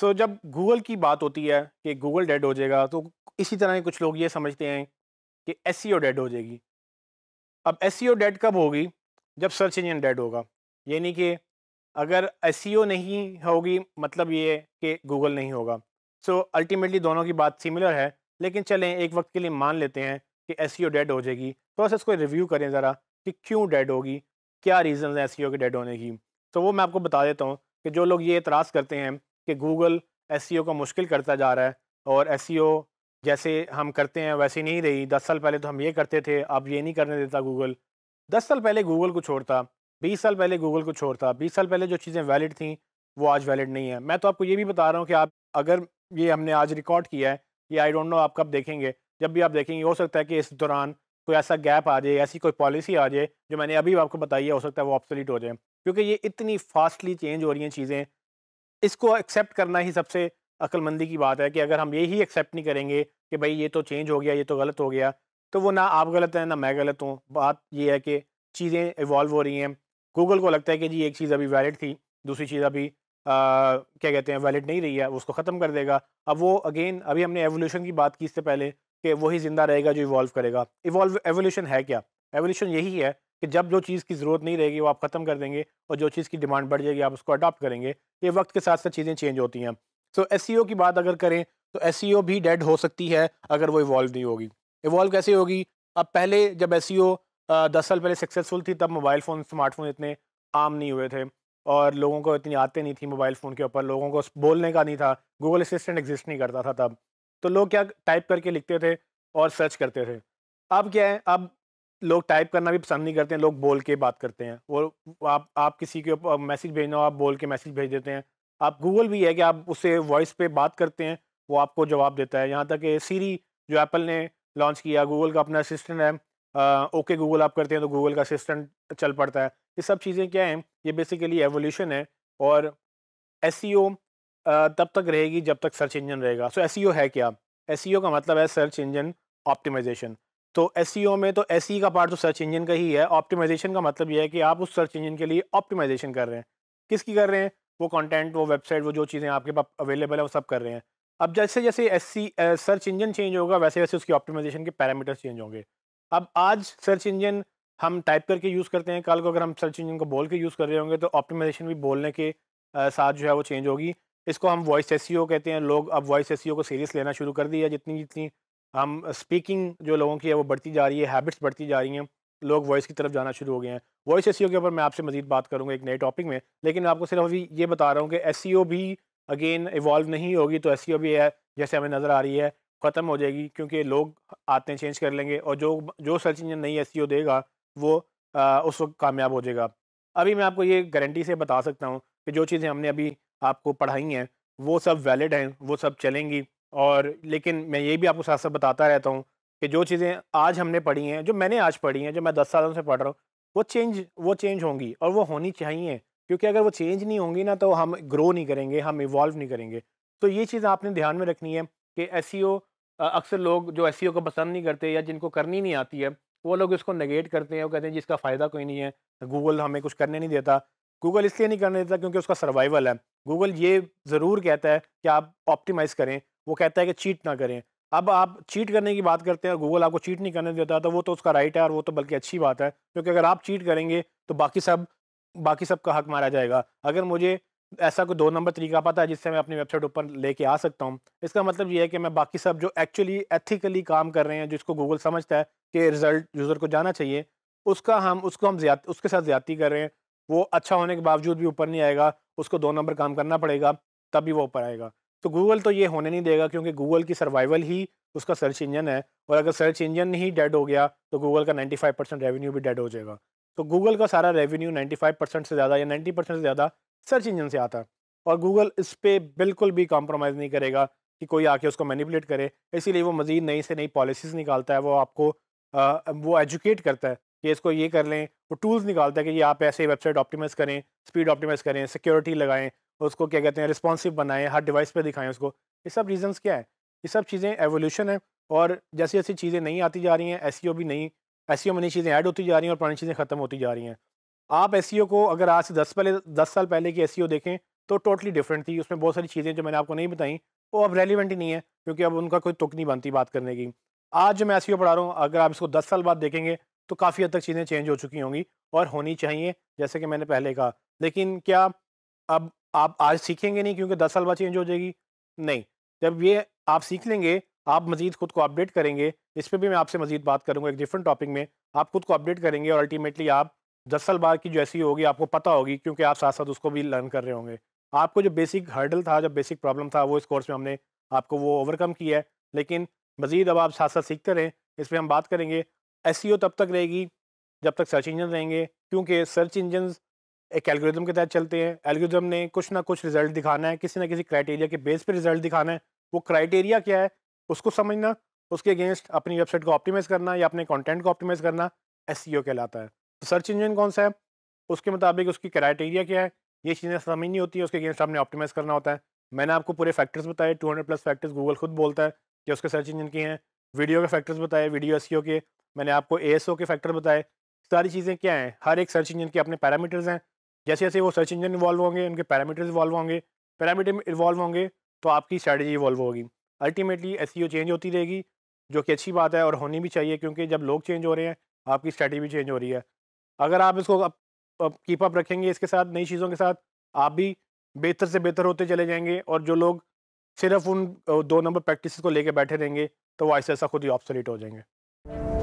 सो so, जब Google की बात होती है कि गूगल डेड हो जाएगा तो इसी तरह के कुछ लोग ये समझते हैं कि एस डेड e हो जाएगी अब एस डेड e कब होगी जब सर्च इंजन डेड होगा यानी कि अगर एस e नहीं होगी मतलब ये कि गूगल नहीं होगा सो so, अल्टीमेटली दोनों की बात सिमिलर है लेकिन चलें एक वक्त के लिए मान लेते हैं कि एस डेड हो जाएगी थोड़ा सा इसको रिव्यू करें ज़रा कि क्यों डेड होगी क्या रीज़न है एस के डेड होने की तो so, वो मैं आपको बता देता हूँ कि जो लोग ये एतराज़ करते हैं कि गूगल एस को मुश्किल करता जा रहा है और एस जैसे हम करते हैं वैसे नहीं रही दस साल पहले तो हम ये करते थे अब ये नहीं करने देता गूगल दस साल पहले गूगल को छोड़ता बीस साल पहले गूगल को छोड़ता बीस साल पहले जो चीज़ें वैलिड थी वो आज वैलिड नहीं है मैं तो आपको ये भी बता रहा हूँ कि आप अगर ये हमने आज रिकॉर्ड किया है ये आई डोंट नो आप कब देखेंगे जब भी आप देखेंगे हो सकता है कि इस दौरान कोई ऐसा गैप आ जाए ऐसी कोई पॉलिसी आ जाए जो मैंने अभी आपको बताई है हो सकता है वो ऑप्सोलीट हो जाए क्योंकि ये इतनी फास्टली चेंज हो रही हैं चीज़ें इसको एक्सेप्ट करना ही सबसे अक्लमंदी की बात है कि अगर हम यही एक्सेप्ट नहीं करेंगे कि भाई ये तो चेंज हो गया ये तो गलत हो गया तो वो ना आप गलत हैं ना मैं गलत हूँ बात ये है कि चीज़ें इवॉल्व हो रही हैं गूगल को लगता है कि जी एक चीज़ अभी वैलिड थी दूसरी चीज़ अभी आ, क्या कहते हैं वैलिड नहीं रही है उसको ख़त्म कर देगा अब वो अगेन अभी हमने एवोल्यूशन की बात की इससे पहले कि वही ज़िंदा रहेगा जो इवॉल्व करेगा इवॉल्व एवोल्यूशन है क्या एवोल्यूशन यही है कि जब जो चीज़ की ज़रूरत नहीं रहेगी वो आप ख़त्म कर देंगे और जो चीज़ की डिमांड बढ़ जाएगी आप उसको अडॉप्ट करेंगे ये वक्त के साथ साथ चीज़ें चेंज होती हैं सो एस की बात अगर करें तो एस भी डेड हो सकती है अगर वो इवॉल्व नहीं होगी इवॉल्व कैसे होगी अब पहले जब एस दस साल पहले सक्सेसफुल थी तब मोबाइल फ़ोन स्मार्टफोन इतने आम नहीं हुए थे और लोगों को इतनी आते नहीं थी मोबाइल फ़ोन के ऊपर लोगों को बोलने का नहीं था गूगल असिस्टेंट एग्जिस्ट नहीं करता था तब तो लोग क्या टाइप करके लिखते थे और सर्च करते थे अब क्या है अब लोग टाइप करना भी पसंद नहीं करते हैं लोग बोल के बात करते हैं वो आप आप किसी के ऊपर मैसेज भेजना हो आप बोल के मैसेज भेज देते हैं आप गूगल भी है कि आप उससे वॉइस पे बात करते हैं वो आपको जवाब देता है यहाँ तक कि सीरी जो एप्पल ने लॉन्च किया गूगल का अपना असिस्टेंट है ओके गूगल आप करते हैं तो गूगल का असिस्टेंट चल पड़ता है ये सब चीज़ें क्या हैं ये बेसिकली एवोल्यूशन है और एस e तब तक रहेगी जब तक सर्च इंजन रहेगा सो so, एस e है क्या एस e का मतलब है सर्च इंजन ऑप्टिमाइजेशन तो एस e में तो एस e का पार्ट तो सर्च इंजन का ही है ऑप्टिमाइजेशन का मतलब यह है कि आप उस सर्च इंजन के लिए ऑप्टिमाइजेशन कर रहे हैं किसकी कर रहे हैं वो कंटेंट वो वेबसाइट वो जो चीज़ें आपके पास अवेलेबल है वो सब कर रहे हैं अब जैसे जैसे एस सर्च इंजन चेंज होगा वैसे वैसे उसकी ऑप्टिमाइजेशन के पैरामीटर्स चेंज होंगे अब आज सर्च इंजन हम टाइप करके यूज़ करते हैं कल को अगर हम सर्च इंजन को बोल के यूज़ कर रहे होंगे तो ऑप्टिमाइजेशन भी बोलने के साथ जो है वो चेंज होगी इसको हम वॉइस एस e कहते हैं लोग अब वॉइस एस को सीरियस लेना शुरू कर दिया जितनी जितनी हम स्पीकिंग जो लोगों की है वो बढ़ती जा रही है हैबिट्स बढ़ती जा रही हैं लोग वॉइस की तरफ जाना शुरू हो गए हैं वॉइस एस e के ऊपर मैं आपसे मजीद बात करूँगा एक नए टॉपिक में लेकिन मैं आपको सिर्फ अभी ये बता रहा हूँ कि एस e भी अगेन इवॉल्व नहीं होगी तो एस e भी है जैसे हमें नज़र आ रही है ख़त्म हो जाएगी क्योंकि लोग आते हैं चेंज कर लेंगे और जो जो सर्च इंजन नई एस देगा वो आ, उस वक्त कामयाब हो जाएगा अभी मैं आपको ये गारंटी से बता सकता हूँ कि जो चीज़ें हमने अभी आपको पढ़ाई हैं वो सब वैलिड हैं वो सब चलेंगी और लेकिन मैं ये भी आपको साथ साथ बताता रहता हूँ कि जो चीज़ें आज हमने पढ़ी हैं जो मैंने आज पढ़ी हैं जो मैं दस सालों से पढ़ रहा हूँ वो चेंज वो चेंज होंगी और वो होनी चाहिए क्योंकि अगर वो चेंज नहीं होंगी ना तो हम ग्रो नहीं करेंगे हम इवॉल्व नहीं करेंगे तो ये चीज़ आपने ध्यान में रखनी है कि एस अक्सर लोग जो एस को पसंद नहीं करते या जिनको करनी नहीं आती है वो लोग इसको नेगेट करते हैं वो कहते हैं जिसका फ़ायदा कोई नहीं है गूगल हमें कुछ करने नहीं देता गूगल इसलिए नहीं करने देता क्योंकि उसका सर्वाइवल है गूगल ये ज़रूर कहता है कि आप ऑप्टिमाइज़ करें वो कहता है कि चीट ना करें अब आप चीट करने की बात करते हैं गूगल आपको चीट नहीं करने देता तो वो तो उसका राइट है और वो तो बल्कि अच्छी बात है क्योंकि अगर आप चीट करेंगे तो बाकी सब बाकी सब का हक मारा जाएगा अगर मुझे ऐसा कोई दो नंबर तरीका पता है जिससे मैं अपनी वेबसाइट ऊपर लेके आ सकता हूँ इसका मतलब ये है कि मैं बाकी सब जो एक्चुअली एथिकली काम कर रहे हैं जिसको गूगल समझता है कि रिजल्ट यूज़र को जाना चाहिए उसका हम उसको हम ज्यादा उसके साथ ज्यादती कर रहे हैं वो अच्छा होने के बावजूद भी ऊपर नहीं आएगा उसको दो नंबर काम करना पड़ेगा तभी वो ऊपर आएगा तो गूगल तो ये होने नहीं देगा क्योंकि गूगल की सर्वाइवल ही उसका सर्च इंजन है और अगर सर्च इंजन ही डेड हो गया तो गूगल का 95 परसेंट रेवेन्यू भी डेड हो जाएगा तो गूगल का सारा रेवेन्यू 95 परसेंट से ज़्यादा या 90 परसेंट से ज़्यादा सर्च इंजन से आता है और गूगल इस पर बिल्कुल भी कॉम्प्रोमाइज़ नहीं करेगा कि कोई आके उसको मैनिपुलेट करे इसीलिए वो मज़ीद नई से नई पॉलिसीज़ निकालता है वो आपको आ, वो एजुकेट करता है कि इसको ये कर लें वो टूल्स निकालता है कि ये आप ऐसे वेबसाइट ऑप्टिमाइज़ करें स्पीड ऑप्टिमाइज़ करें सिक्योरिटी लगाएं उसको क्या कहते हैं रिस्पॉन्सिव बनाएं हर डिवाइस पे दिखाएं उसको ये सब रीज़न्स क्या है ये सब चीज़ें एवोल्यूशन है और जैसी जैसी चीज़ें नहीं आती जा रही हैं एस e भी नहीं एस e में नई चीज़ें ऐड होती जा रही हैं और पुरानी चीज़ें ख़त्म होती जा रही हैं आप एस e को अगर आज से दस पहले दस साल पहले की एस देखें तो टोटली डिफरेंट थी उसमें बहुत सारी चीज़ें जो मैंने आपको नहीं बताई वो अब रेलिवेंट ही नहीं है क्योंकि अब उनका कोई तुक नहीं बनती बात करने की आज जो मैं एस पढ़ा रहा हूँ अगर आप इसको दस साल बाद देखेंगे तो काफ़ी हद तक चीज़ें चेंज हो चुकी होंगी और होनी चाहिए जैसे कि मैंने पहले कहा लेकिन क्या अब आप आज सीखेंगे नहीं क्योंकि दस साल बाद चेंज हो जाएगी नहीं जब ये आप सीख लेंगे आप मजीद खुद को अपडेट करेंगे इस पर भी मैं आपसे मजीद बात करूँगा एक डिफरेंट टॉपिक में आप खुद को अपडेट करेंगे और अल्टीमेटली आप दस साल बाद की जो ऐसी होगी आपको पता होगी क्योंकि आप साथ साथ उसको भी लर्न कर रहे होंगे आपको जो बेसिक हर्डल था जो बेसिक प्रॉब्लम था वो इस कोर्स में हमने आपको वो ओवरकम किया है लेकिन मज़ीद अब आप साथ साथ सीखते रहें इस पर हम बात करेंगे एस e तब तक रहेगी जब तक सर्च इंजन रहेंगे क्योंकि सर्च इंजन एक एल्गोरिथम के तहत चलते हैं एल्गोरिथम ने कुछ ना कुछ रिजल्ट दिखाना है किसी ना किसी क्राइटेरिया के बेस पर रिजल्ट दिखाना है वो क्राइटेरिया क्या है उसको समझना उसके अगेंस्ट अपनी वेबसाइट को ऑप्टिमाइज़ करना या अपने कंटेंट को ऑप्टिमाइज़ करना एस e कहलाता है तो सर्च इंजन कौन सा है उसके मुताबिक उसकी क्राइटेरिया क्या है ये चीज़ें समझनी होती है उसके अगेंस्ट आपने ऑप्टिमाइज़ करना होता है मैंने आपको पूरे फैक्टर्स बताए 200 प्लस फैक्टर्स गूगल खुद बोलता है कि उसके सर्च इंजन के हैं वीडियो के फैक्टर्स बताए वीडियो एस e के मैंने आपको ए के फैक्टर बताए सारी चीज़ें क्या हैं हर एक सर्च इंजन के अपने पैरामीटर्स हैं जैसे जैसे वो सर्च इंजन इवॉल्व होंगे उनके पैरामीटर इवॉल्व होंगे पैरामीटर इवॉल्व होंगे तो आपकी स्ट्रैटेजी इवॉल्व होगी अल्टीमेटली एस चेंज होती रहेगी जो कि अच्छी बात है और होनी भी चाहिए क्योंकि जब लोग चेंज हो रहे हैं आपकी स्ट्रैटेजी भी चेंज हो रही है अगर आप इसको कीप अप रखेंगे इसके साथ नई चीज़ों के साथ आप भी बेहतर से बेहतर होते चले जाएंगे और जो लोग सिर्फ उन दो नंबर प्रैक्टिस को लेकर बैठे रहेंगे तो वो ऐसा ऐसा खुद ही ऑप्सोलेट हो जाएंगे